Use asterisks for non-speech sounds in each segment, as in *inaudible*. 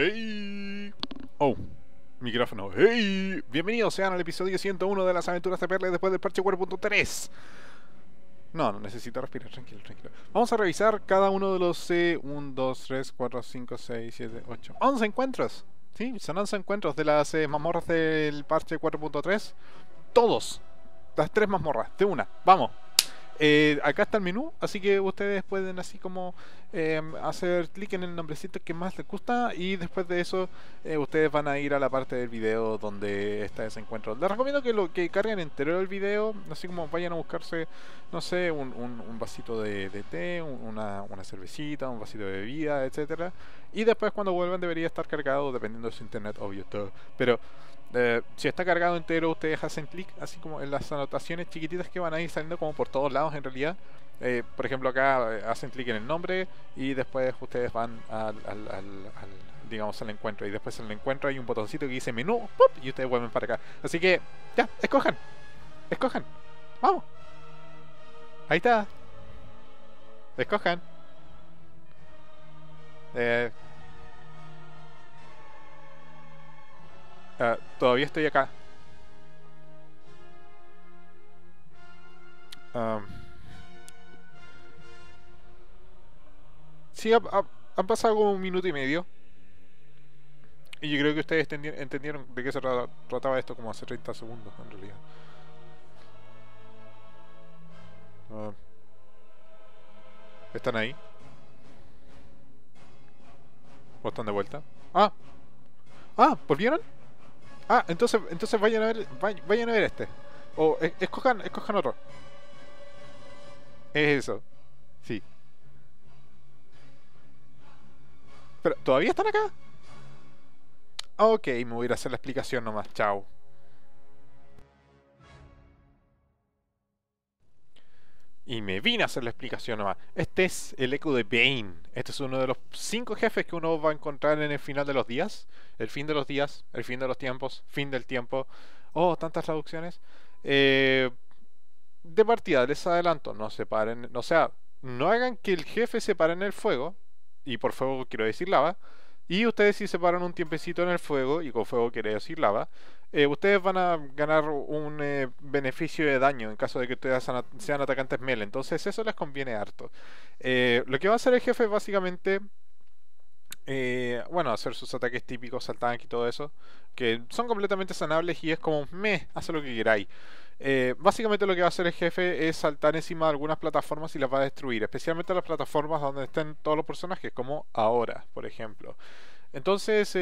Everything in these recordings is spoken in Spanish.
Hey. Oh, micrófono. Hey. Bienvenidos sean al episodio 101 de las aventuras de Perle después del parche 4.3. No, no necesito respirar, tranquilo, tranquilo. Vamos a revisar cada uno de los 1, 2, 3, 4, 5, 6, 7, 8, 11 encuentros. Sí, son 11 encuentros de las eh, mazmorras del parche 4.3. Todos. Las tres mazmorras, de una. Vamos. Eh, acá está el menú, así que ustedes pueden así como eh, hacer clic en el nombrecito que más les gusta y después de eso eh, ustedes van a ir a la parte del video donde está ese encuentro. Les recomiendo que lo que carguen entero el video, así como vayan a buscarse, no sé, un, vasito de, té, una, cervecita, un vasito de bebida, etcétera. Y después cuando vuelvan debería estar cargado, dependiendo de su internet, obvio, todo. Pero eh, si está cargado entero, ustedes hacen clic, así como en las anotaciones chiquititas que van a ir saliendo como por todos lados en realidad. Eh, por ejemplo, acá eh, hacen clic en el nombre y después ustedes van al, digamos, al encuentro. Y después en el encuentro hay un botoncito que dice menú y ustedes vuelven para acá. Así que ya, escojan. Escojan. Vamos. Ahí está. Escojan. Eh, Eh, todavía estoy acá. Sí, han pasado como un minuto y medio. Y yo creo que ustedes entendieron de qué se trataba esto como hace 30 segundos, en realidad. ¿Están ahí? ¿O están de vuelta? ¡Ah! ¡Ah! ¿Volvieron? Ah, entonces, entonces vayan a ver, vayan a ver este. O e, escojan, escojan otro. Es eso. Sí. Pero, ¿todavía están acá? Ok, me voy a ir a hacer la explicación nomás. Chao. Y me vine a hacer la explicación nomás. Este es el eco de Bane. Este es uno de los cinco jefes que uno va a encontrar en el final de los días. El fin de los días, el fin de los tiempos, fin del tiempo. Oh, tantas traducciones. Eh, de partida, les adelanto, no se paren. O sea, no hagan que el jefe se pare en el fuego. Y por fuego quiero decir lava. Y ustedes si se paran un tiempecito en el fuego, y con fuego quiero decir lava, eh, ustedes van a ganar un eh, beneficio de daño en caso de que ustedes sean atacantes melee. Entonces eso les conviene harto. Eh, lo que va a hacer el jefe es básicamente... bueno, hacer sus ataques típicos Saltar y todo eso. Que son completamente sanables y es como... Meh, hace lo que queráis. básicamente lo que va a hacer el jefe es saltar encima de algunas plataformas y las va a destruir. Especialmente las plataformas donde estén todos los personajes. Como ahora, por ejemplo. Entonces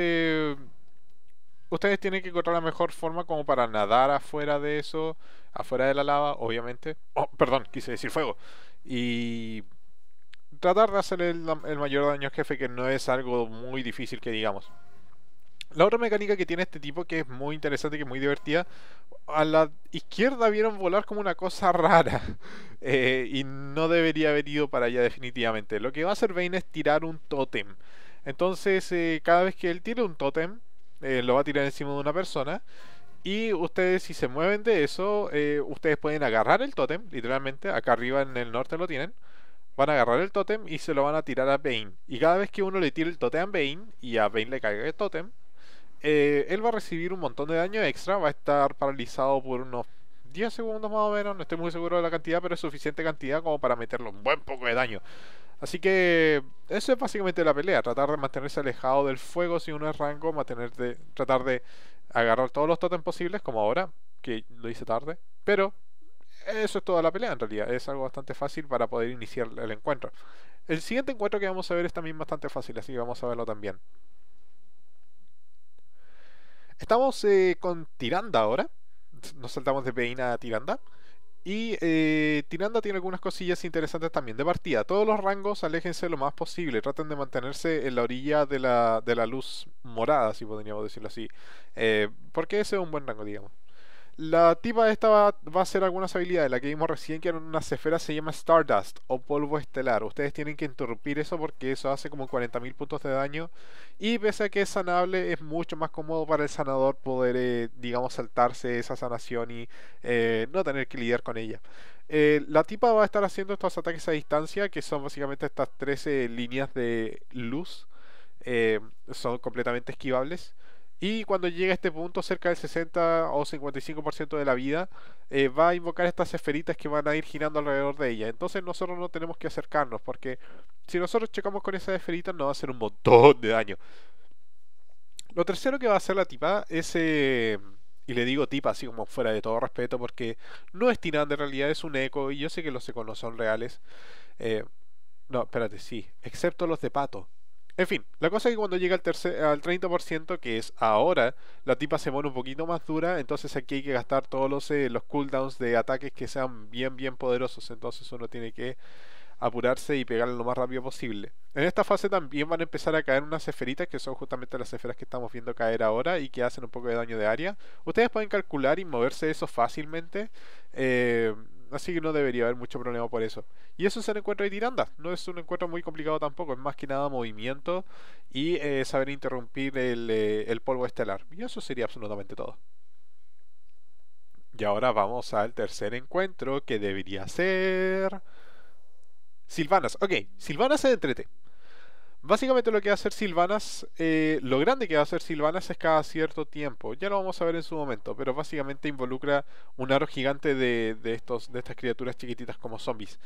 ustedes tienen que encontrar la mejor forma como para nadar afuera de eso, afuera de la lava, obviamente. Oh, perdón, quise decir fuego. Y tratar de hacer el, mayor daño al jefe, que no es algo muy difícil que digamos. La otra mecánica que tiene este tipo, que es muy interesante, que es muy divertida, a la izquierda vieron volar como una cosa *laughs* rara. Eh, y no debería haber ido para allá definitivamente. Lo que va a hacer Vayne es tirar un tótem. Entonces, eh, cada vez que él tire un tótem, eh, lo va a tirar encima de una persona. Y ustedes, si se mueven de eso, eh, ustedes pueden agarrar el tótem, literalmente, acá arriba en el norte lo tienen. Van a agarrar el tótem y se lo van a tirar a Bane. Y cada vez que uno le tire el tótem a Bane y a Bane le caiga el tótem, eh, él va a recibir un montón de daño extra, va a estar paralizado por unos 10 segundos más o menos, no estoy muy seguro de la cantidad, pero es suficiente cantidad como para meterle un buen poco de daño. Así que eso es básicamente la pelea, tratar de mantenerse alejado del fuego si uno es rango, de tratar de agarrar todos los totems posibles, como ahora, que lo hice tarde, pero eso es toda la pelea en realidad, es algo bastante fácil para poder iniciar el encuentro. El siguiente encuentro que vamos a ver es también bastante fácil, así que vamos a verlo también. Estamos eh, con Tiranda ahora nos saltamos de Peina a Tiranda. Y eh, Tiranda tiene algunas cosillas interesantes también. De partida, todos los rangos aléjense lo más posible. Traten de mantenerse en la orilla de la, luz morada, si podríamos decirlo así. Eh, porque ese es un buen rango, digamos. La tipa esta va, a hacer algunas habilidades, la que vimos recién que era una esfera se llama Stardust o polvo estelar. Ustedes tienen que interrumpir eso porque eso hace como 40.000 puntos de daño y pese a que es sanable es mucho más cómodo para el sanador poder, eh, digamos, saltarse esa sanación y eh, no tener que lidiar con ella. Eh, la tipa va a estar haciendo estos ataques a distancia que son básicamente estas 13 líneas de luz. son completamente esquivables. Y cuando llega a este punto, cerca del 60 o 55% de la vida, eh, va a invocar estas esferitas que van a ir girando alrededor de ella. Entonces nosotros no tenemos que acercarnos, porque si nosotros checamos con esas esferitas nos va a hacer un montón de daño. Lo tercero que va a hacer la tipa es... Eh, y le digo tipa así como fuera de todo respeto, porque no es Tinan, en realidad es un eco, y yo sé que los no son reales. Eh, no, espérate, sí, excepto los de pato. En fin, la cosa es que cuando llega al, al 30%, que es ahora, la tipa se pone un poquito más dura, entonces aquí hay que gastar todos los, eh, los cooldowns de ataques que sean bien, bien poderosos, entonces uno tiene que apurarse y pegarle lo más rápido posible. En esta fase también van a empezar a caer unas esferitas, que son justamente las esferas que estamos viendo caer ahora y que hacen un poco de daño de área. Ustedes pueden calcular y moverse eso fácilmente. Eh, así que no debería haber mucho problema por eso. Y eso es el encuentro de Tiranda. No es un encuentro muy complicado tampoco, es más que nada movimiento y eh, saber interrumpir eh, el, polvo estelar. Y eso sería absolutamente todo. Y ahora vamos al tercer encuentro que debería ser... Silvanas, ok, Silvanas se entrete. Básicamente lo que va a hacer Silvanas, eh, lo grande que va a hacer Silvanas es cada cierto tiempo, ya lo vamos a ver en su momento, pero básicamente involucra un aro gigante de, estos, de estas criaturas chiquititas como zombies.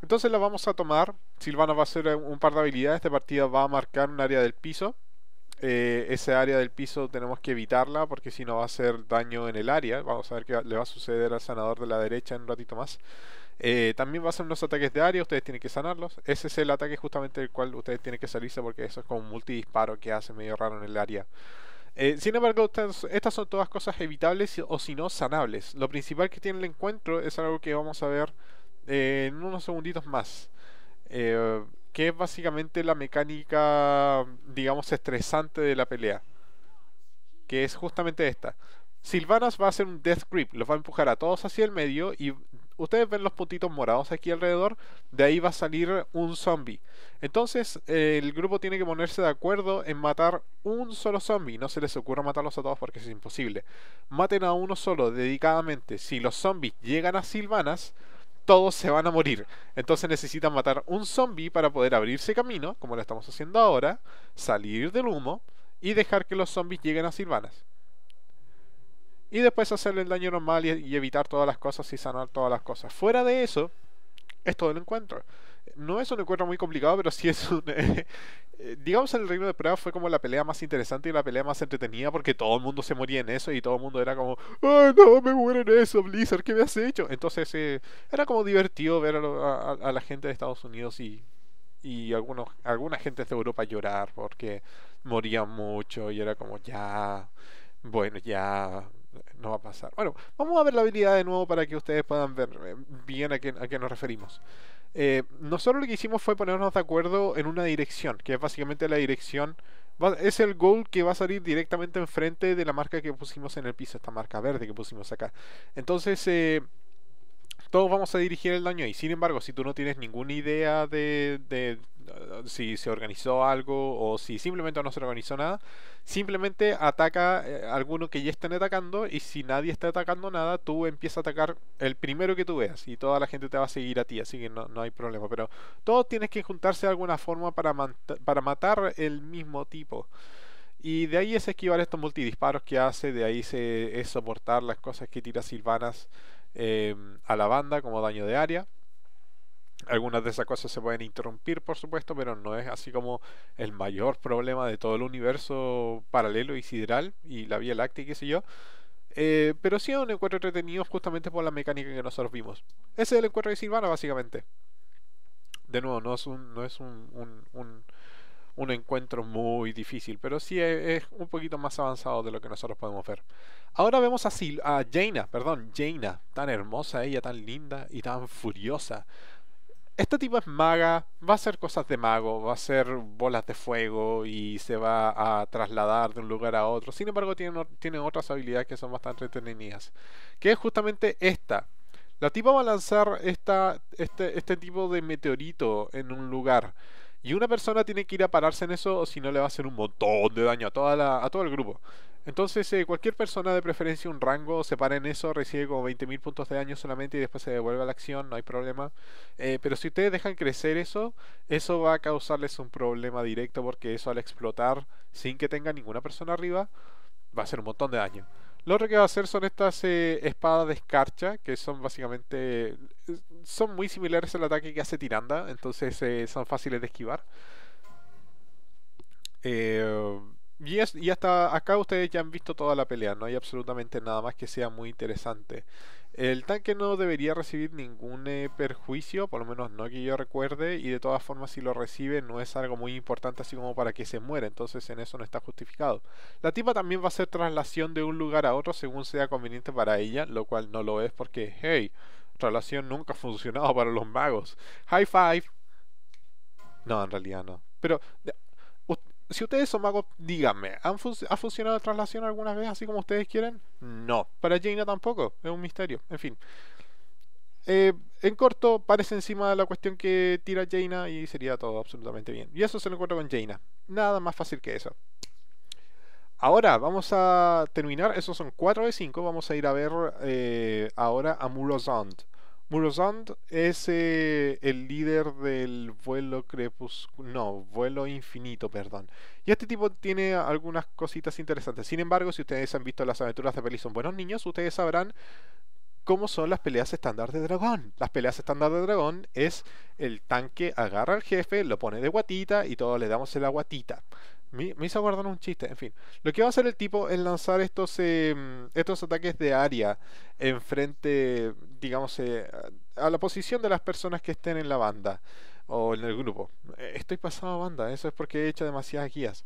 Entonces la vamos a tomar, Silvanas va a hacer eh, un par de habilidades, de partida va a marcar un área del piso, eh, Ese esa área del piso tenemos que evitarla porque si no va a hacer daño en el área, vamos a ver qué le va a suceder al sanador de la derecha en un ratito más. Eh, también va a ser unos ataques de área, ustedes tienen que sanarlos. Ese es el ataque justamente del cual ustedes tienen que salirse porque eso es como un multidisparo que hace medio raro en el área. Eh, sin embargo, estas son todas cosas evitables o si no sanables. Lo principal que tiene el encuentro es algo que vamos a ver eh, en unos segunditos más. que es básicamente la mecánica, digamos, estresante de la pelea. Que es justamente esta. Silvanas va a hacer un death grip, los va a empujar a todos hacia el medio y ustedes ven los puntitos morados aquí alrededor, de ahí va a salir un zombie. Entonces el grupo tiene que ponerse de acuerdo en matar un solo zombie. No se les ocurra matarlos a todos porque es imposible. Maten a uno solo, dedicadamente. Si los zombies llegan a Silvanas, todos se van a morir. Entonces necesitan matar un zombie para poder abrirse camino, como lo estamos haciendo ahora, salir del humo y dejar que los zombies lleguen a Silvanas y después hacerle el daño normal y, evitar todas las cosas y sanar todas las cosas. Fuera de eso, es todo el encuentro. No es un encuentro muy complicado, pero sí es un... *laughs* Eh, digamos, en el Reino de Prueba fue como la pelea más interesante y la pelea más entretenida porque todo el mundo se moría en eso y todo el mundo era como, ¡Ay, no, me muero en eso, Blizzard, ¿qué me has hecho? Entonces eh, era como divertido ver a, la gente de Estados Unidos y, y algunos, algunas gentes de Europa llorar porque morían mucho y era como, ya, bueno, ya, no va a pasar. Bueno, vamos a ver la habilidad de nuevo para que ustedes puedan ver eh, bien a qué, a qué nos referimos. Eh, nosotros lo que hicimos fue ponernos de acuerdo en una dirección, que es básicamente la dirección, es el goal que va a salir directamente enfrente de la marca que pusimos en el piso, esta marca verde que pusimos acá. Entonces, eh, todos vamos a dirigir el daño Y Sin embargo, si tú no tienes ninguna idea de, uh, si se organizó algo o si simplemente no se organizó nada, simplemente ataca eh, alguno que ya estén atacando y si nadie está atacando nada, tú empiezas a atacar el primero que tú veas y toda la gente te va a seguir a ti, así que no, hay problema. Pero todos tienes que juntarse de alguna forma para, para matar el mismo tipo. Y de ahí es esquivar estos multidisparos que hace, de ahí se, es soportar las cosas que tira Silvanas Em, a la banda como daño de área. Algunas de esas cosas se pueden interrumpir, por supuesto, pero no es así como el mayor problema de todo el universo paralelo y sideral y la Vía Láctea y qué sé yo. Eh, pero sí es un encuentro entretenido justamente por la mecánica que nosotros vimos. Ese es el encuentro de Silvana, básicamente. De nuevo, no es un, no es un un encuentro muy difícil, pero sí eh, es, un poquito más avanzado de lo que nosotros podemos ver. Ahora vemos a, a Jaina, perdón, Jaina, tan hermosa ella, tan linda y tan furiosa. ...este tipo es maga, va a hacer cosas de mago, va a hacer bolas de fuego y se va a trasladar de un lugar a otro. Sin embargo, tiene, tiene otras habilidades que son bastante entretenidas, que es justamente esta, la tipa va a lanzar esta, este, este tipo de meteorito en un lugar. Y una persona tiene que ir a pararse en eso, o si no le va a hacer un montón de daño a, toda la, a todo el grupo. Entonces, eh, cualquier persona de preferencia un rango se para en eso, recibe como 20.000 puntos de daño solamente y después se devuelve a la acción, no hay problema. Eh, pero si ustedes dejan crecer eso, eso va a causarles un problema directo porque eso al explotar sin que tenga ninguna persona arriba, va a hacer un montón de daño. Lo otro que va a hacer son estas eh, espadas de escarcha, que son básicamente. son muy similares al ataque que hace Tiranda, entonces eh, son fáciles de esquivar. Eh, y hasta acá ustedes ya han visto toda la pelea, no hay absolutamente nada más que sea muy interesante. El tanque no debería recibir ningún eh, perjuicio, por lo menos no que yo recuerde, y de todas formas si lo recibe no es algo muy importante así como para que se muera, entonces en eso no está justificado. La tipa también va a ser traslación de un lugar a otro según sea conveniente para ella, lo cual no lo es porque, hey, traslación nunca ha funcionado para los magos. High five. No, en realidad no. Pero si ustedes son magos, díganme, ¿ha funcionado la traslación algunas veces así como ustedes quieren? No. Para Jaina tampoco, es un misterio. En fin. Eh, en corto, parece encima de la cuestión que tira Jaina y sería todo absolutamente bien. Y eso se lo encuentro con Jaina. Nada más fácil que eso. Ahora vamos a terminar. Esos son 4 de 5. Vamos a ir a ver eh, ahora a Murozond. Murozond es eh, el líder del vuelo crepúsculo, no, vuelo infinito, perdón. Y este tipo tiene algunas cositas interesantes. Sin embargo, si ustedes han visto las aventuras de Peli son buenos niños, ustedes sabrán cómo son las peleas estándar de dragón. Las peleas estándar de dragón es el tanque agarra al jefe, lo pone de guatita y todos le damos la guatita. Me, hizo guardar un chiste. En fin, lo que va a hacer el tipo es lanzar estos, eh, estos ataques de área en frente, digamos, eh, a la posición de las personas que estén en la banda o en el grupo. Eh, estoy pasando a banda, eso es porque he hecho demasiadas guías.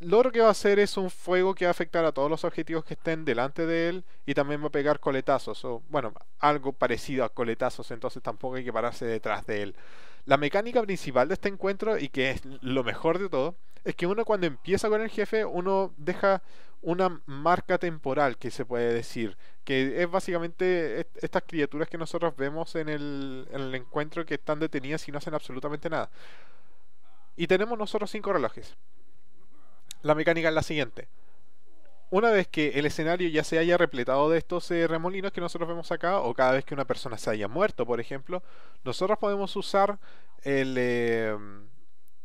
lo otro que va a hacer es un fuego que va a afectar a todos los objetivos que estén delante de él y también va a pegar coletazos, o bueno, algo parecido a coletazos, entonces tampoco hay que pararse detrás de él. La mecánica principal de este encuentro, y que es lo mejor de todo, es que uno cuando empieza con el jefe, uno deja una marca temporal, que se puede decir, que es básicamente estas criaturas que nosotros vemos en el encuentro que están detenidas y no hacen absolutamente nada. Y tenemos nosotros cinco relojes. La mecánica es la siguiente. Una vez que el escenario ya se haya repletado de estos eh, remolinos que nosotros vemos acá, o cada vez que una persona se haya muerto, por ejemplo, nosotros podemos usar el, em,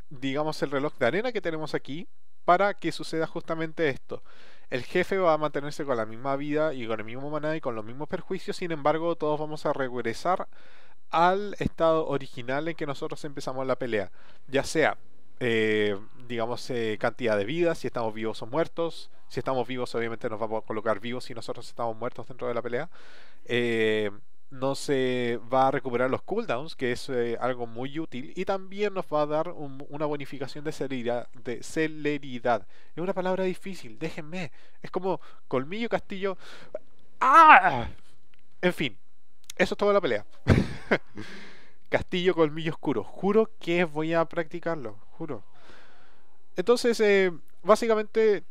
digamos, el reloj de arena que tenemos aquí para que suceda justamente esto. El jefe va a mantenerse con la misma vida y con el mismo maná y con los mismos perjuicios, sin embargo, todos vamos a regresar al estado original en que nosotros empezamos la pelea, ya sea eh, digamos, eh, cantidad de vida si estamos vivos o muertos. Si estamos vivos, obviamente nos va a colocar vivos si nosotros estamos muertos dentro de la pelea. Eh, no se va a recuperar los cooldowns, que es algo muy útil, y también nos va a dar una bonificación de celeridad, de celeridad. Es una palabra difícil, déjenme. Es como colmillo, castillo. ¡Ah! En fin, eso es toda la pelea. *laughs* Castillo Colmillo Oscuro. Juro que voy a practicarlo, juro. Entonces, eh, básicamente,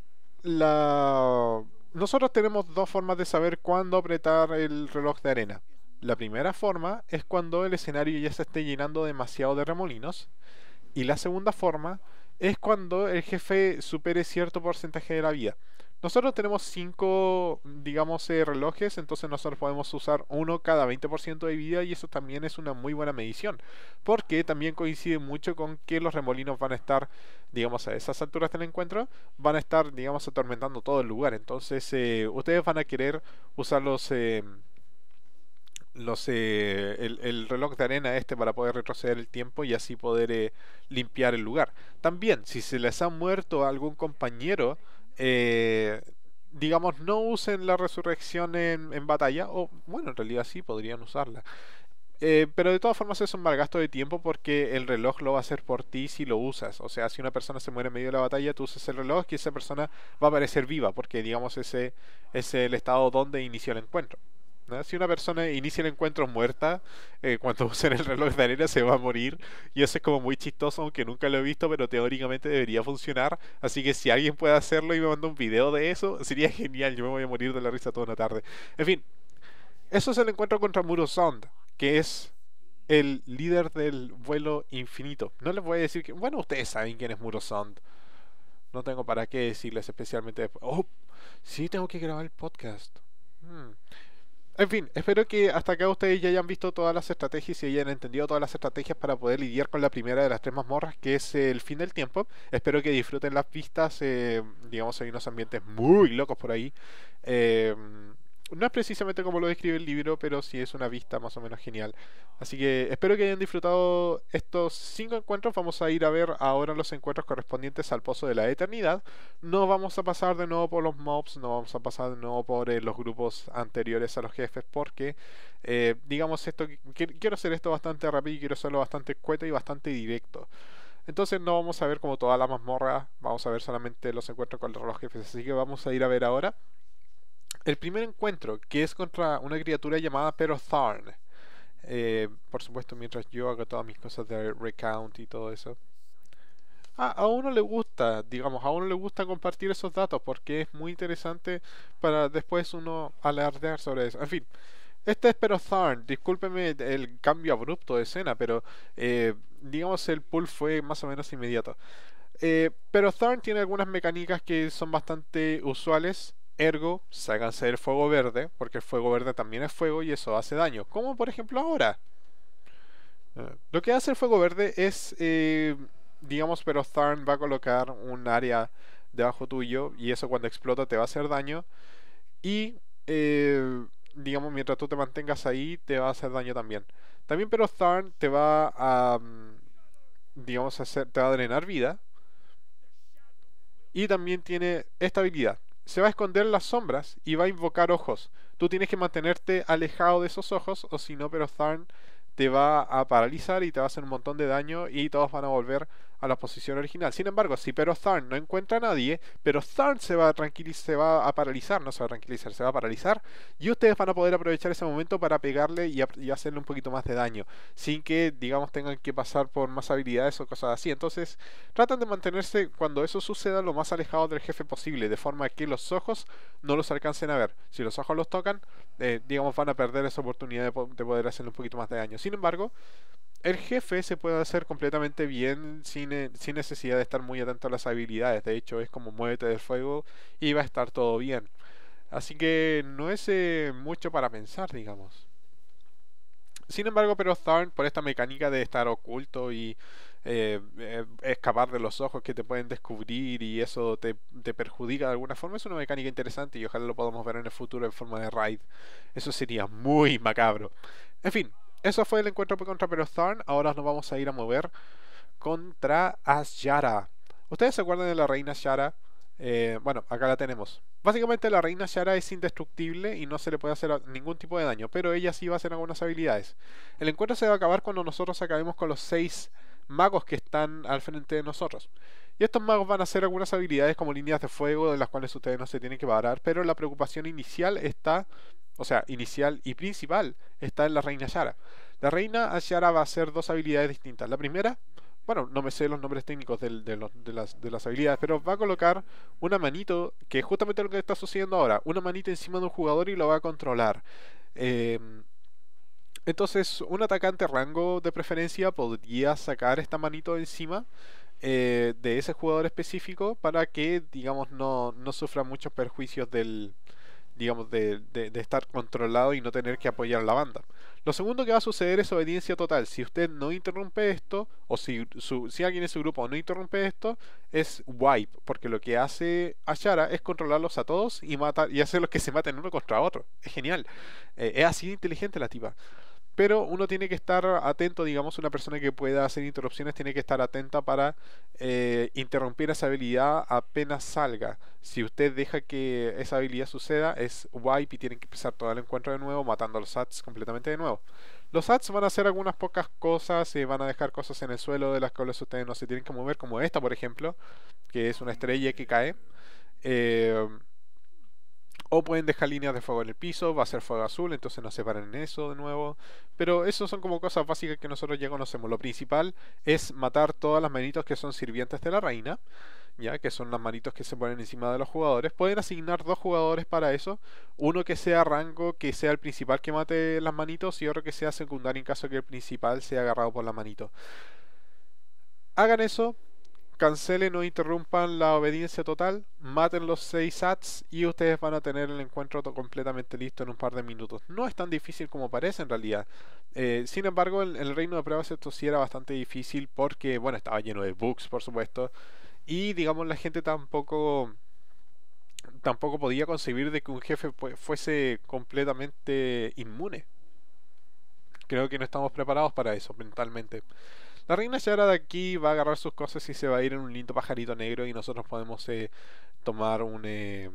nosotros tenemos dos formas de saber cuándo apretar el reloj de arena. La primera forma es cuando el escenario ya se esté llenando demasiado de remolinos. Y la segunda forma es cuando el jefe supere cierto porcentaje de la vida. Nosotros tenemos 5, digamos, eh, relojes, entonces nosotros podemos usar uno cada 20% de vida y eso también es una muy buena medición, porque también coincide mucho con que los remolinos van a estar, digamos, a esas alturas del encuentro, van a estar, digamos, atormentando todo el lugar, entonces eh, ustedes van a querer usar los... Eh, los, el, reloj de arena este para poder retroceder el tiempo y así poder limpiar el lugar. También, si se les ha muerto algún compañero eh, digamos, no usen la resurrección en, batalla, o bueno, en realidad sí podrían usarla. Eh, pero de todas formas es un mal gasto de tiempo porque el reloj lo va a hacer por ti si lo usas. O sea, si una persona se muere en medio de la batalla, tú usas el reloj y esa persona va a aparecer viva porque, digamos, ese es el estado donde inició el encuentro. Si una persona inicia el encuentro muerta, eh, cuando *laughs* usen el reloj de arena se va a morir. Y eso es como muy chistoso, aunque nunca lo he visto, pero teóricamente debería funcionar. Así que si alguien puede hacerlo y me manda un video de eso, sería genial. Yo me voy a morir de la risa toda una tarde. En fin, eso es el encuentro contra Muro Sound, que es el líder del vuelo infinito. No les voy a decir que. Bueno, ustedes saben quién es Muro No tengo para qué decirles especialmente Oh, sí tengo que grabar el podcast. Hmm. En fin, espero que hasta acá ustedes ya hayan visto todas las estrategias y hayan entendido todas las estrategias para poder lidiar con la primera de las tres mazmorras, que es el fin del tiempo. Espero que disfruten las pistas. Eh, digamos, hay unos ambientes muy locos por ahí. Eh, no es precisamente como lo describe el libro, pero sí es una vista más o menos genial. Así que espero que hayan disfrutado estos cinco encuentros. Vamos a ir a ver ahora los encuentros correspondientes al Pozo de la Eternidad. No vamos a pasar de nuevo por los mobs, no vamos a pasar de nuevo por eh, los grupos anteriores a los jefes, porque eh, digamos esto, quiero hacer esto bastante rápido y quiero hacerlo bastante cueto y bastante directo. Entonces no vamos a ver como toda la mazmorra, vamos a ver solamente los encuentros con los jefes. Así que vamos a ir a ver ahora el primer encuentro, que es contra una criatura llamada Pero Thorn, eh, por supuesto, mientras yo hago todas mis cosas de recount y todo eso. a uno le gusta, digamos, a uno le gusta compartir esos datos porque es muy interesante para después uno alardear sobre eso. En fin, este es Pero Thorn. Discúlpeme el cambio abrupto de escena, pero eh, digamos el pull fue más o menos inmediato. Eh, pero Thorn tiene algunas mecánicas que son bastante usuales Ergo, ságanse el fuego verde, porque el fuego verde también es fuego y eso hace daño. Como por ejemplo ahora. Eh, lo que hace el fuego verde es, eh, digamos, pero Tharn va a colocar un área debajo tuyo y eso cuando explota te va a hacer daño. Y, eh, digamos, mientras tú te mantengas ahí, te va a hacer daño también. También pero Tharn te va a, mm, digamos, hacer, te va a drenar vida. Y también tiene esta habilidad se va a esconder en las sombras y va a invocar ojos. Tú tienes que mantenerte alejado de esos ojos o si no, pero Tharn te va a paralizar y te va a hacer un montón de daño y todos van a volver a la posición original. Sin embargo, si pero Tharn no encuentra a nadie, pero Tharn se va a tranquilizar, se va a paralizar, no se va a tranquilizar, se va a paralizar, y ustedes van a poder aprovechar ese momento para pegarle y, hacerle un poquito más de daño, sin que, digamos, tengan que pasar por más habilidades o cosas así. Entonces, tratan de mantenerse cuando eso suceda lo más alejado del jefe posible, de forma que los ojos no los alcancen a ver. Si los ojos los tocan, eh, digamos, van a perder esa oportunidad de, de poder hacerle un poquito más de daño. Sin embargo, el jefe se puede hacer completamente bien eh, sin, necesidad de estar muy atento a las habilidades. De hecho, es como muévete del fuego y va a estar todo bien. Así que no es eh, mucho para pensar, digamos. Sin embargo, pero Thorn, por esta mecánica de estar oculto y eh, escapar de los ojos que te pueden descubrir y eso te, te, perjudica de alguna forma, es una mecánica interesante y ojalá lo podamos ver en el futuro en forma de raid. Eso sería muy macabro. En fin, eso fue el encuentro contra Perotharn. Ahora nos vamos a ir a mover contra Asyara. ¿Ustedes se acuerdan de la reina Shara? Eh, bueno, acá la tenemos. Básicamente la reina Yara es indestructible y no se le puede hacer ningún tipo de daño, pero ella sí va a hacer algunas habilidades. El encuentro se va a acabar cuando nosotros acabemos con los seis magos que están al frente de nosotros. Y estos magos van a hacer algunas habilidades como líneas de fuego de las cuales ustedes no se tienen que parar, pero la preocupación inicial está o sea, inicial y principal, está en la reina Yara. La reina Yara va a hacer dos habilidades distintas. La primera, bueno, no me sé los nombres técnicos de, las, habilidades, pero va a colocar una manito, que es justamente lo que está sucediendo ahora, una manito encima de un jugador y lo va a controlar. Em, entonces, un atacante rango de preferencia podría sacar esta manito encima eh, de ese jugador específico para que, digamos, no, no sufra muchos perjuicios del, digamos, de, estar controlado y no tener que apoyar la banda. Lo segundo que va a suceder es obediencia total. Si usted no interrumpe esto, o si, su, si alguien en su grupo no interrumpe esto, es wipe, porque lo que hace Ashara es controlarlos a todos y, matar, y hacerlos que se maten uno contra otro. Es genial. Eh, es así de inteligente la tipa pero uno tiene que estar atento, digamos, una persona que pueda hacer interrupciones tiene que estar atenta para eh, interrumpir esa habilidad apenas salga. Si usted deja que esa habilidad suceda, es wipe y tienen que empezar todo el encuentro de nuevo, matando a los sats completamente de nuevo. Los ads van a hacer algunas pocas cosas, y eh, van a dejar cosas en el suelo de las cuales ustedes no se tienen que mover, como esta, por ejemplo, que es una estrella que cae. Eh, o pueden dejar líneas de fuego en el piso, va a ser fuego azul, entonces no se paran en eso de nuevo. Pero eso son como cosas básicas que nosotros ya conocemos. Lo principal es matar todas las manitos que son sirvientes de la reina, ya que son las manitos que se ponen encima de los jugadores. Pueden asignar dos jugadores para eso, uno que sea rango, que sea el principal que mate las manitos, y otro que sea secundario en caso que el principal sea agarrado por la manito. Hagan eso, cancelen o interrumpan la obediencia total, maten los 6 Sats y ustedes van a tener el encuentro completamente listo en un par de minutos. No es tan difícil como parece en realidad. Eh, sin embargo, en, el reino de pruebas esto sí era bastante difícil porque, bueno, estaba lleno de bugs, por supuesto. Y digamos, la gente tampoco tampoco podía concebir de que un jefe fuese completamente inmune creo que no estamos preparados para eso mentalmente. La reina se Yara de aquí va a agarrar sus cosas y se va a ir en un lindo pajarito negro y nosotros podemos eh, tomar un, eh,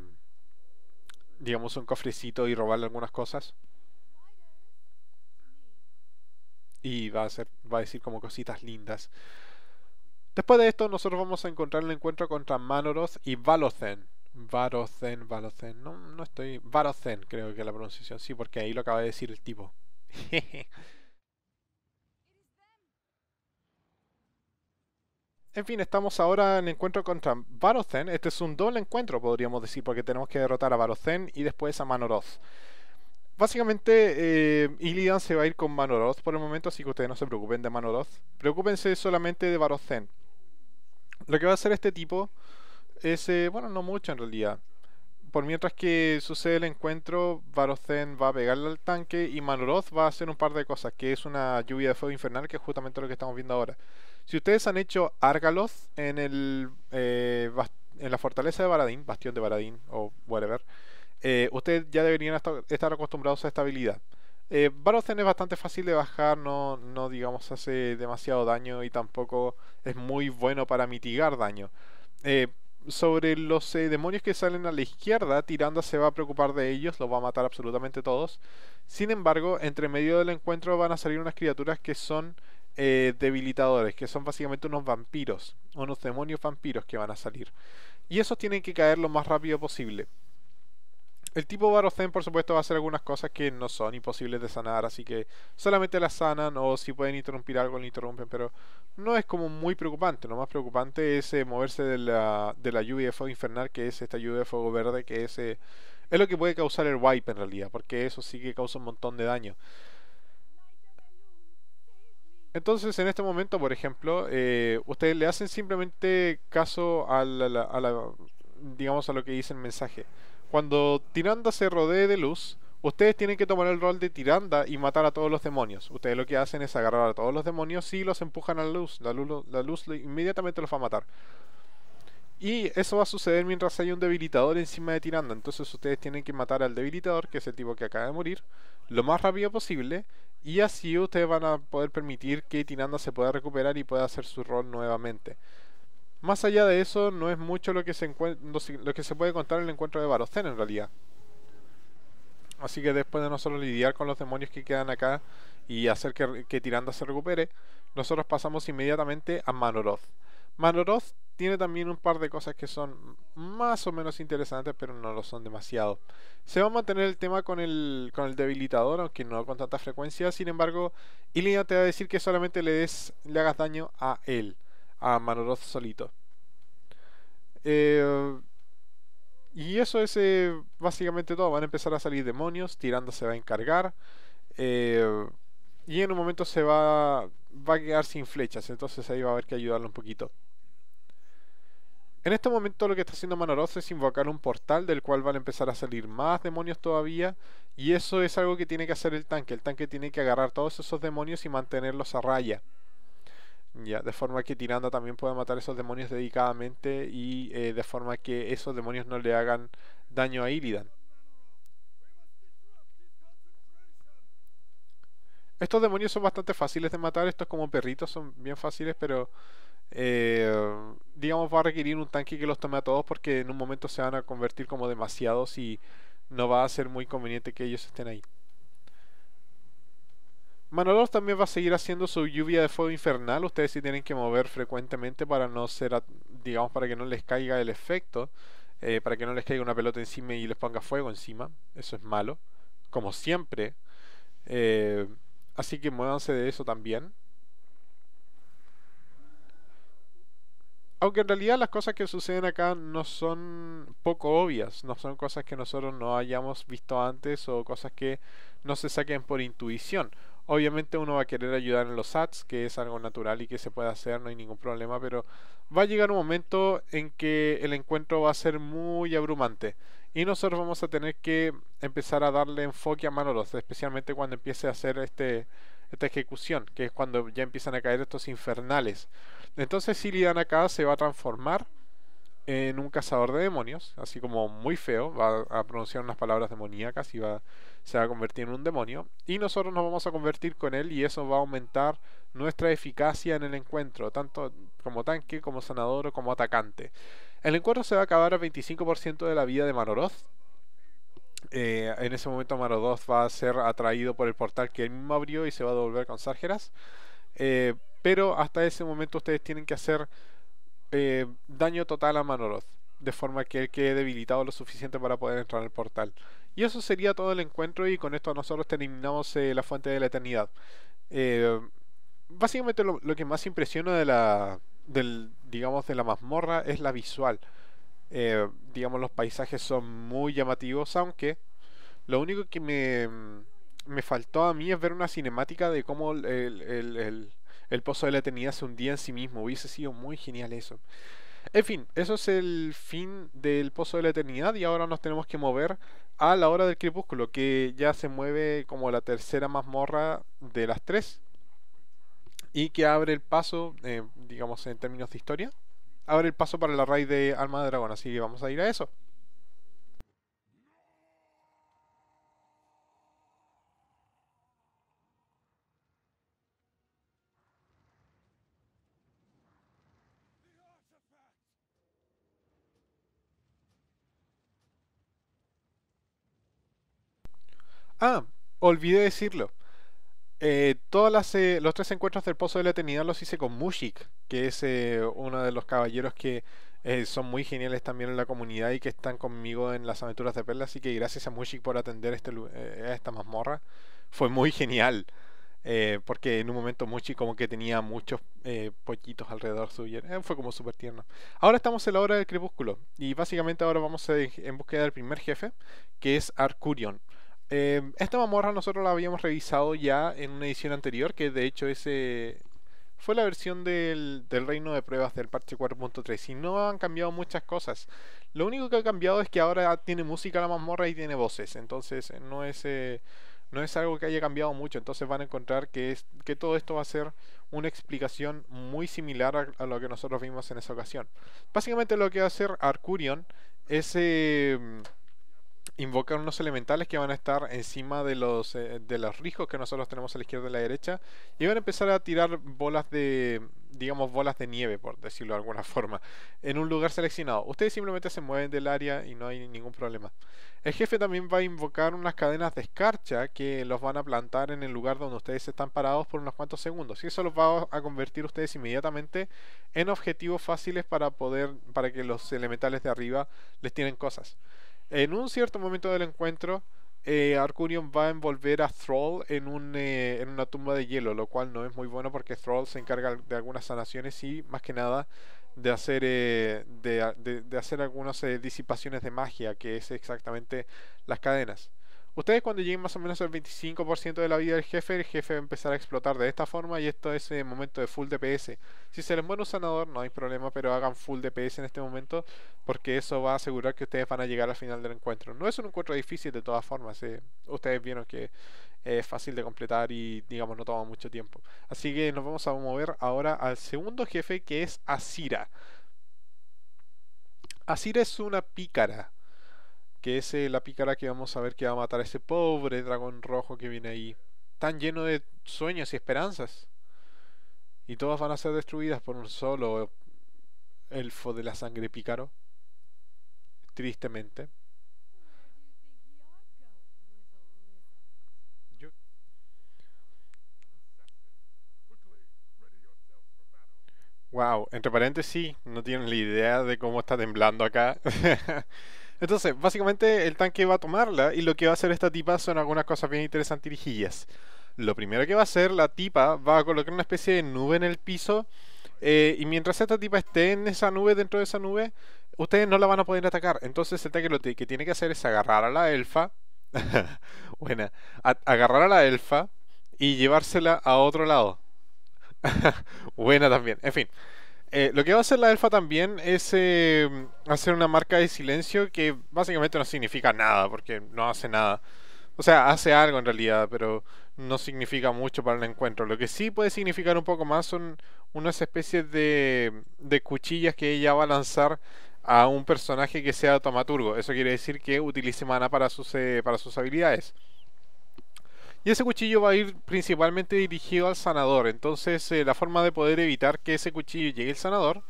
digamos, un cofrecito y robarle algunas cosas. Y va a, ser, va a decir como cositas lindas. Después de esto nosotros vamos a encontrar el encuentro contra Manoroth y Valothen. Varothen, Valothen, no, no estoy... Varothen creo que es la pronunciación, sí, porque ahí lo acaba de decir el tipo. *laughs* en fin, estamos ahora en encuentro contra Varothen Este es un doble encuentro, podríamos decir, porque tenemos que derrotar a Varothen y después a Manoroth. Básicamente, eh, Illidan se va a ir con Manoroth por el momento, así que ustedes no se preocupen de Manoroth. Preocúpense solamente de Varothen Lo que va a hacer este tipo es, eh, bueno, no mucho en realidad por mientras que sucede el encuentro, Varothen va a pegarle al tanque y Manoroth va a hacer un par de cosas, que es una lluvia de fuego infernal, que es justamente lo que estamos viendo ahora. Si ustedes han hecho Argaloth en, el, eh, en la fortaleza de Baradín, bastión de Baradín o whatever, eh, ustedes ya deberían estar acostumbrados a esta habilidad. Eh, es bastante fácil de bajar, no, no digamos hace demasiado daño y tampoco es muy bueno para mitigar daño. Eh, sobre los eh, demonios que salen a la izquierda, Tiranda se va a preocupar de ellos, los va a matar absolutamente todos. Sin embargo, entre medio del encuentro van a salir unas criaturas que son eh, debilitadores, que son básicamente unos vampiros, unos demonios vampiros que van a salir. Y esos tienen que caer lo más rápido posible. El tipo Barozen, por supuesto, va a hacer algunas cosas que no son imposibles de sanar, así que solamente las sanan o si pueden interrumpir algo, lo interrumpen, pero no es como muy preocupante. Lo más preocupante es eh, moverse de la, lluvia de fuego infernal, que es esta lluvia de fuego verde, que es, eh, es lo que puede causar el wipe en realidad, porque eso sí que causa un montón de daño. Entonces, en este momento, por ejemplo, eh, ustedes le hacen simplemente caso digamos, a lo que dice el mensaje. Cuando Tiranda se rodee de luz, ustedes tienen que tomar el rol de Tiranda y matar a todos los demonios. Ustedes lo que hacen es agarrar a todos los demonios y los empujan a la luz. La luz, inmediatamente los va a matar. Y eso va a suceder mientras hay un debilitador encima de Tiranda. Entonces ustedes tienen que matar al debilitador, que es el tipo que acaba de morir, lo más rápido posible. Y así ustedes van a poder permitir que Tiranda se pueda recuperar y pueda hacer su rol nuevamente. Más allá de eso, no es mucho lo que se, lo que se puede contar en el encuentro de Barocén en realidad. Así que después de no solo lidiar con los demonios que quedan acá y hacer que, que Tiranda se recupere, nosotros pasamos inmediatamente a Manoroth. Manoroth tiene también un par de cosas que son más o menos interesantes, pero no lo son demasiado. Se va a mantener el tema con el, debilitador, aunque no con tanta frecuencia. Sin embargo, Ilina te va a decir que solamente le, des, le hagas daño a él a Manoroth solito. Eh, y eso es eh, básicamente todo. Van a empezar a salir demonios, Tirando se va a encargar. Eh, y en un momento se va, va a quedar sin flechas, entonces ahí va a haber que ayudarlo un poquito. En este momento lo que está haciendo Manoroth es invocar un portal del cual van a empezar a salir más demonios todavía y eso es algo que tiene que hacer el tanque. El tanque tiene que agarrar todos esos demonios y mantenerlos a raya. Ya, de forma que Tiranda también pueda matar esos demonios dedicadamente y eh, de forma que esos demonios no le hagan daño a Illidan. Estos demonios son bastante fáciles de matar, estos como perritos son bien fáciles, pero eh, digamos va a requerir un tanque que los tome a todos porque en un momento se van a convertir como demasiados y no va a ser muy conveniente que ellos estén ahí. Manolos también va a seguir haciendo su lluvia de fuego infernal. Ustedes sí tienen que mover frecuentemente para no ser, digamos, para que no les caiga el efecto, eh, para que no les caiga una pelota encima y les ponga fuego encima. Eso es malo, como siempre. Eh, así que muévanse de eso también. Aunque en realidad las cosas que suceden acá no son poco obvias, no son cosas que nosotros no hayamos visto antes o cosas que no se saquen por intuición Obviamente uno va a querer ayudar en los ads, que es algo natural y que se puede hacer, no hay ningún problema, pero va a llegar un momento en que el encuentro va a ser muy abrumante y nosotros vamos a tener que empezar a darle enfoque a Manolo, especialmente cuando empiece a hacer este esta ejecución, que es cuando ya empiezan a caer estos infernales. Entonces Silidan acá se va a transformar en un cazador de demonios, así como muy feo, va a pronunciar unas palabras demoníacas y va, se va a convertir en un demonio. Y nosotros nos vamos a convertir con él y eso va a aumentar nuestra eficacia en el encuentro, tanto como tanque, como sanador o como atacante. El encuentro se va a acabar a 25% de la vida de Maroroth eh, en ese momento Maroroth va a ser atraído por el portal que él mismo abrió y se va a devolver con Sargeras. Eh, pero hasta ese momento ustedes tienen que hacer eh, daño total a Manoroth, de forma que él quede debilitado lo suficiente para poder entrar al portal. Y eso sería todo el encuentro y con esto nosotros terminamos eh, la fuente de la eternidad. Eh, básicamente lo, que más impresiona de la, del, digamos, de la mazmorra es la visual. digamos, los paisajes son muy llamativos, aunque lo único que me, me faltó a mí es ver una cinemática de cómo el el pozo de la eternidad se hundía en sí mismo. Hubiese sido muy genial eso. En fin, eso es el fin del Pozo de la Eternidad y ahora nos tenemos que mover a la hora del crepúsculo, que ya se mueve como la tercera mazmorra de las tres y que abre el paso, eh, digamos en términos de historia, abre el paso para la raíz de Alma de Dragón, así que vamos a ir a eso. Ah, olvidé decirlo. Eh, Todos eh, los tres encuentros del Pozo de la Eternidad los hice con Mushik, que es eh, uno de los caballeros que son muy geniales también en la comunidad y que están conmigo en las aventuras de Perla. Así que gracias a Mushik por atender este, esta mazmorra. Fue muy *laughs* genial. porque en un momento Mushik como que tenía muchos pollitos alrededor suyo. fue como súper tierno. Ahora estamos en la hora del crepúsculo. Y básicamente ahora vamos en búsqueda del primer jefe, que es Arcurion. Em, esta mazmorra nosotros la habíamos revisado ya en una edición anterior, que de hecho ese fue la versión del, reino de pruebas del parche 4.3 y no han cambiado muchas cosas. Lo único que ha cambiado es que ahora tiene música la mazmorra y tiene voces, entonces eh, no es, eh, no es algo que haya cambiado mucho, entonces van a encontrar que, es, que todo esto va a ser una explicación muy similar a, lo que nosotros vimos en esa ocasión. Básicamente lo que va a hacer Arcurion es... Em, invocan unos elementales que van a estar encima de los, eh, de los rijos que nosotros tenemos a la izquierda y a la derecha y van a empezar a tirar bolas de, digamos, bolas de nieve, por decirlo de alguna *laughs* forma, en un lugar seleccionado. Ustedes simplemente se mueven del área y no hay ningún problema. El jefe también va a invocar unas cadenas de escarcha que los van a plantar en el lugar donde ustedes están parados por unos cuantos segundos y eso los va a convertir ustedes inmediatamente en objetivos fáciles para poder, para que los elementales de arriba les tienen cosas. En un cierto momento del encuentro, eh, Arcurion va a envolver a Thrall eh, en, una tumba de hielo, lo cual no es muy bueno porque Thrall se encarga de algunas sanaciones y más que nada de hacer, eh, de, de, hacer algunas eh, disipaciones de magia, que es exactamente las cadenas. Ustedes cuando lleguen más o menos al 25% de la vida del jefe, el jefe va a empezar a explotar de esta forma y esto es el eh, momento de full DPS. Si se les muere un sanador no hay problema, pero hagan full DPS en este momento porque eso va a asegurar que ustedes van a llegar al final del encuentro. No es un encuentro difícil de todas formas, eh. ustedes vieron que eh, es fácil de completar y digamos no toma mucho tiempo. Así que nos vamos a mover ahora al segundo jefe que es Asira. Asira es una pícara que es eh, la pícara que vamos a ver que va a matar a ese pobre dragón rojo que viene ahí, tan lleno de sueños y esperanzas. Y todas van a ser destruidas por un solo elfo de la sangre pícaro, tristemente. Wow, entre paréntesis, no tienen la idea de cómo está temblando acá. *laughs* Entonces, básicamente el tanque va a tomarla y lo que va a hacer esta tipa son algunas cosas bien interesantirijillas. Lo primero que va a hacer la tipa va a colocar una especie de nube en el piso eh, y mientras esta tipa esté en esa nube, dentro de esa nube, ustedes no la van a poder atacar. Entonces el tanque lo que tiene que hacer es agarrar a la elfa. *laughs* buena, agarrar a la elfa y llevársela a otro lado. *laughs* buena también, en fin. Eh, lo que va a hacer la elfa también es eh, hacer una marca de silencio que básicamente no significa nada, porque no hace nada. O sea, hace algo en realidad, pero no significa mucho para el encuentro. Lo que sí puede significar un poco más son unas especies de, cuchillas que ella va a lanzar a un personaje que sea automaturgo Eso quiere decir que utilice mana eh, para sus habilidades. Y ese cuchillo va a ir principalmente dirigido al sanador. Entonces eh, la forma de poder evitar que ese cuchillo llegue al sanador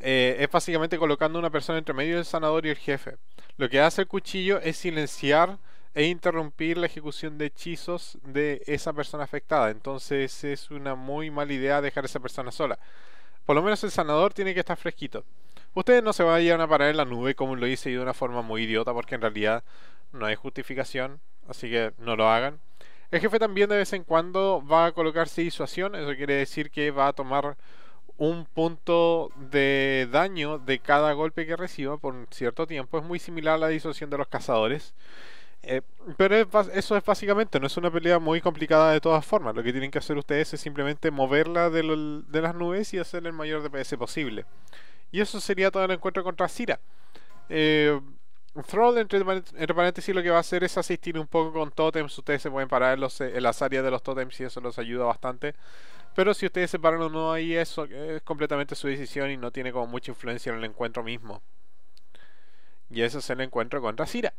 eh, es básicamente colocando una persona entre medio del sanador y el jefe. Lo que hace el cuchillo es silenciar e interrumpir la ejecución de hechizos de esa persona afectada. Entonces es una muy mala idea dejar a esa persona sola. Por lo menos el sanador tiene que estar fresquito. Ustedes no se vayan a parar en la nube como lo hice de una forma muy idiota porque en realidad no hay justificación. Así que no lo hagan. El jefe también de vez en cuando va a colocarse disuasión, eso quiere decir que va a tomar un punto de daño de cada golpe que reciba por cierto tiempo. Es muy similar a la disuasión de los cazadores. Eh, pero eso es básicamente, no es una pelea muy complicada de todas formas. Lo que tienen que hacer ustedes es simplemente moverla de, las nubes y hacer el mayor DPS posible. Y eso sería todo el encuentro contra Sira. Eh, Thrall, entre, paréntesis, lo que va a hacer es asistir un poco con totems. Ustedes se pueden parar en, las áreas de los totems y eso los ayuda bastante. Pero si ustedes se paran o no ahí, eso es completamente su decisión y no tiene como mucha influencia en el encuentro mismo. Y eso es el encuentro contra Sira.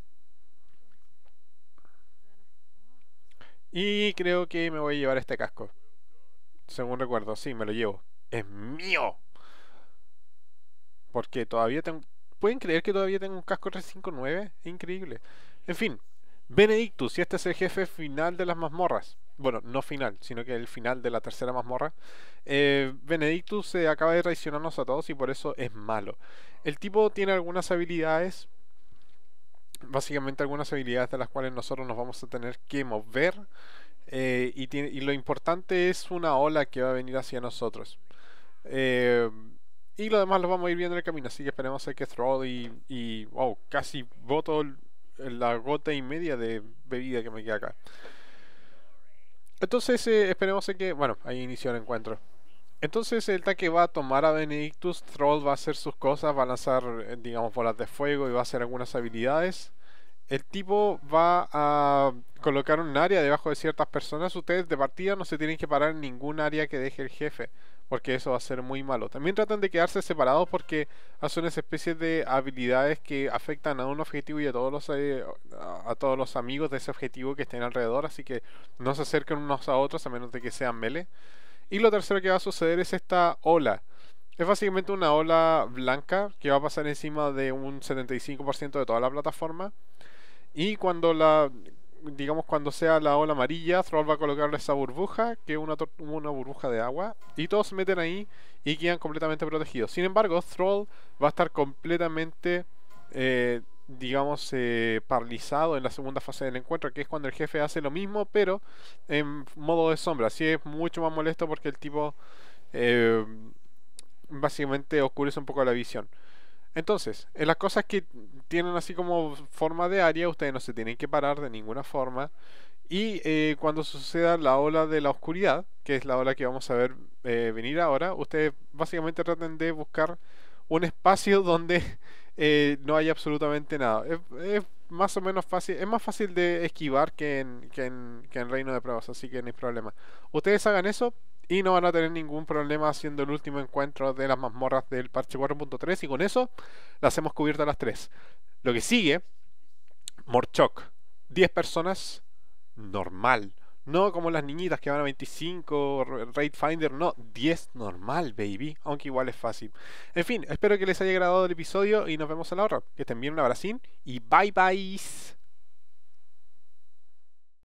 Y creo que me voy a llevar este casco. Según recuerdo, sí, me lo llevo. ¡Es mío! Porque todavía tengo, ¿Pueden creer que todavía tengo un casco 359? Increíble. En fin, Benedictus, y este es el jefe final de las mazmorras. Bueno, no final, sino que el final de la tercera mazmorra. Eh, Benedictus se acaba de traicionarnos a todos y por eso es malo. El tipo tiene algunas habilidades, básicamente algunas habilidades de las cuales nosotros nos vamos a tener que mover. Eh, y, y, lo importante es una ola que va a venir hacia nosotros. Eh, y lo demás lo vamos a ir viendo en el camino, así que esperemos que Thrall y, wow, casi voto la gota y media de bebida que me queda acá. Entonces eh, esperemos esperemos que, bueno, ahí inició el encuentro. Entonces el tanque va a tomar a Benedictus, Troll va a hacer sus cosas, va a lanzar, eh, digamos, bolas de fuego y va a hacer algunas habilidades. El tipo va a colocar un área debajo de ciertas personas. Ustedes de partida no se tienen que parar en ningún área que deje el jefe porque eso va a ser muy malo. También tratan de quedarse separados porque hacen esa especie de habilidades que afectan a un objetivo y a todos los eh, a todos los amigos de ese objetivo que estén alrededor, así que no se acerquen unos a otros a menos de que sean mele. Y lo tercero que va a suceder es esta ola. Es básicamente una ola blanca que va a pasar encima de un 75% de toda la plataforma. Y cuando la digamos, cuando sea la ola amarilla, Thrall va a colocarle esa burbuja, que es una, una burbuja de agua, y todos se meten ahí y quedan completamente protegidos. Sin embargo, Thrall va a estar completamente, eh, digamos, eh, paralizado en la segunda fase del encuentro, que es cuando el jefe hace lo mismo, pero en modo de sombra. Así es mucho más molesto porque el tipo eh, básicamente oscurece un poco la visión. Entonces, en eh, las cosas que tienen así como forma de área, ustedes no se tienen que parar de ninguna forma. Y eh, cuando suceda la ola de la oscuridad, que es la ola que vamos a ver eh, venir ahora, ustedes básicamente traten de buscar un espacio *laughs* donde no haya absolutamente nada. Es, más o menos fácil, es más fácil de esquivar que en, que en, que en Reino de Pruebas, así que no hay problema. Ustedes hagan eso, y no van a tener ningún problema haciendo el último encuentro de las mazmorras del parche 4.3 y con eso las hemos cubierto a las 3. Lo que sigue, Morchok, 10 personas, normal. No como las niñitas que van a 25, Raid Finder, no, 10 normal, baby. Aunque igual es fácil. En fin, espero que les haya agradado el episodio y nos vemos en la hora. Que estén bien, un abracín y bye bye.